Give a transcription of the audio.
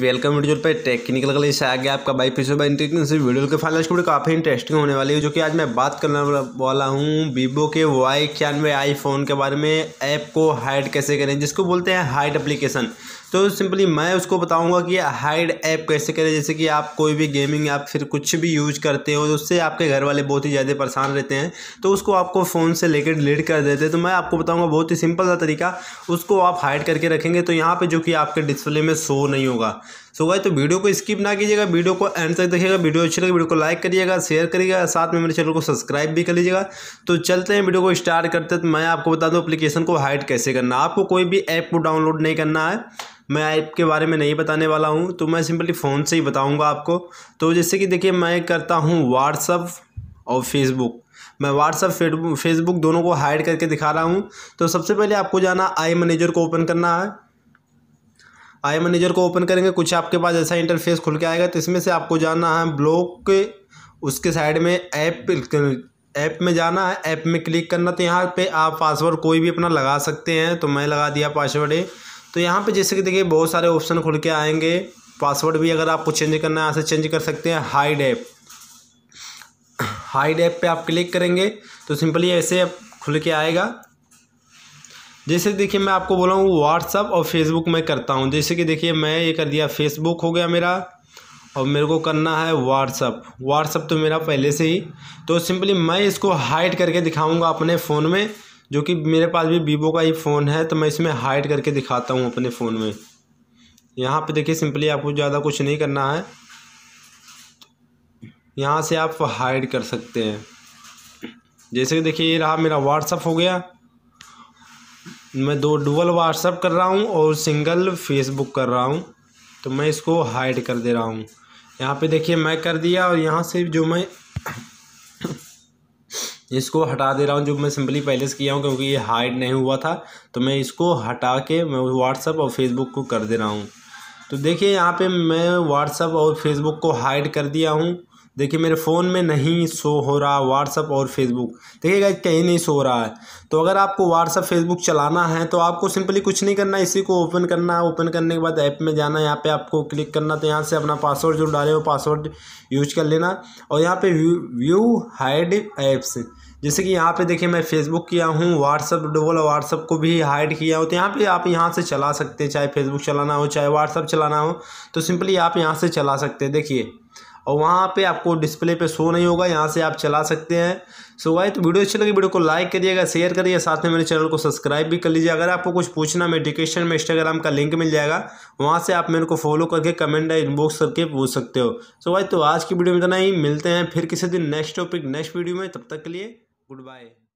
welcome video पे technical का से आ गया आपका बाई फिर बाई से वीडियो के फाइनल स्टूडियो काफ़ी इंटरेस्टिंग होने वाली है जो कि आज मैं बात करने वाला हूँ वीवो के वाई इक्यानवे आई फोन के बारे में ऐप को हाइड कैसे करें जिसको बोलते हैं हाइड अप्लीकेशन तो सिंपली मैं उसको बताऊंगा कि हाइड ऐप कैसे करें जैसे कि आप कोई भी गेमिंग या फिर कुछ भी यूज़ करते हो उससे आपके घर वाले बहुत ही ज़्यादा परेशान रहते हैं तो उसको आपको फ़ोन से लेकर डिलीट कर देते हैं तो मैं आपको बताऊंगा बहुत ही सिंपल सा तरीका उसको आप हाइड करके रखेंगे तो यहाँ पे जो कि आपके डिस्प्ले में शो नहीं होगा सो so, तो वीडियो को स्किप ना कीजिएगा वीडियो को एंड तक देखिएगा वीडियो अच्छी लगे वीडियो को लाइक करिएगा शेयर करिएगा साथ में मेरे चैनल को सब्सक्राइब भी कर लीजिएगा तो चलते हैं वीडियो को स्टार्ट करते तो मैं आपको बता दूँ अपलीकेशन को हाइड कैसे करना आपको कोई भी ऐप को डाउनलोड नहीं करना है मैं ऐप के बारे में नहीं बताने वाला हूँ तो मैं सिंपली फ़ोन से ही बताऊँगा आपको तो जैसे कि देखिए मैं करता हूँ व्हाट्सअप और फेसबुक मैं व्हाट्सअप फेसबुक दोनों को हाइड करके दिखा रहा हूँ तो सबसे पहले आपको जाना आई मैनेजर को ओपन करना है आई मैनेजर को ओपन करेंगे कुछ आपके पास ऐसा इंटरफेस खुल के आएगा तो इसमें से आपको जाना है ब्लॉक उसके साइड में ऐप ऐप में जाना है ऐप में क्लिक करना तो यहाँ पे आप पासवर्ड कोई भी अपना लगा सकते हैं तो मैं लगा दिया पासवर्ड तो यहाँ पे जैसे कि देखिए बहुत सारे ऑप्शन खुल के आएंगे पासवर्ड भी अगर आपको चेंज करना है यहाँ से चेंज कर सकते हैं हाइड ऐप हाइड ऐप पर आप क्लिक करेंगे तो सिंपली ऐसे खुल के आएगा जैसे देखिए मैं आपको बोला हूँ व्हाट्सअप और फेसबुक में करता हूँ जैसे कि देखिए मैं ये कर दिया फेसबुक हो गया मेरा और मेरे को करना है व्हाट्सअप व्हाट्सअप तो मेरा पहले से ही तो सिंपली मैं इसको हाइड करके दिखाऊंगा अपने फ़ोन में जो कि मेरे पास भी वीवो का ही फ़ोन है तो मैं इसमें हाइड करके दिखाता हूँ अपने फ़ोन में यहाँ पर देखिए सिंपली आपको ज़्यादा कुछ नहीं करना है यहाँ से आप हाइड कर सकते हैं जैसे कि देखिए ये रहा मेरा व्हाट्सअप हो गया मैं दो डुबल व्हाट्सअप कर रहा हूँ और सिंगल फेसबुक कर रहा हूँ तो मैं इसको हाइड कर दे रहा हूँ यहाँ पे देखिए मैं कर दिया और यहाँ से जो मैं इसको हटा दे रहा हूँ जो मैं सिंपली पहले से किया हूँ क्योंकि ये हाइड नहीं हुआ था तो मैं इसको हटा के मैं व्हाट्सअप और फेसबुक को कर दे रहा हूँ तो देखिए यहाँ पे मैं व्हाट्सअप और फेसबुक को हाइड कर दिया हूँ देखिए मेरे फ़ोन में नहीं शो हो रहा व्हाट्सअप और फेसबुक देखिए गाइज कहीं नहीं शो रहा है तो अगर आपको व्हाट्सअप फेसबुक चलाना है तो आपको सिंपली कुछ नहीं करना इसी को ओपन करना है ओपन करने के बाद ऐप में जाना यहाँ पे आपको क्लिक करना तो यहाँ से अपना पासवर्ड जो डाले वो पासवर्ड यूज कर लेना और यहाँ पे व्यू व्यू हाइड ऐप्स जैसे कि यहाँ पे देखिए मैं फेसबुक किया हूँ व्हाट्सअप डबल व्हाट्सअप को भी हाइड किया हो तो यहाँ पे आप यहाँ से चला सकते हैं चाहे फेसबुक चलाना हो चाहे व्हाट्सअप चलाना हो तो सिंपली आप यहाँ से चला सकते हैं देखिए और वहाँ पे आपको डिस्प्ले पे शो नहीं होगा यहाँ से आप चला सकते हैं सो वाई तो वीडियो अच्छी लगी वीडियो को लाइक करिएगा शेयर करिएगा साथ में मेरे चैनल को सब्सक्राइब भी कर लीजिए अगर आपको कुछ पूछना मेरे डिस्क्रिप्शन में इंस्टाग्राम का लिंक मिल जाएगा वहाँ से आप मेरे को फॉलो करके कमेंट या इनबॉक्स करके पूछ सकते हो सो वाई तो आज की वीडियो में इतना ही मिलते हैं फिर किसी दिन नेक्स्ट टॉपिक नेक्स्ट वीडियो में तब तक के लिए गुड बाय